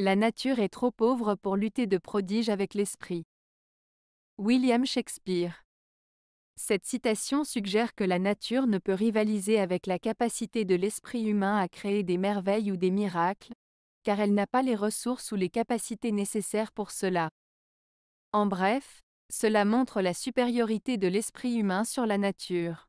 La nature est trop pauvre pour lutter de prodiges avec l'esprit. William Shakespeare. Cette citation suggère que la nature ne peut rivaliser avec la capacité de l'esprit humain à créer des merveilles ou des miracles, car elle n'a pas les ressources ou les capacités nécessaires pour cela. En bref, cela montre la supériorité de l'esprit humain sur la nature.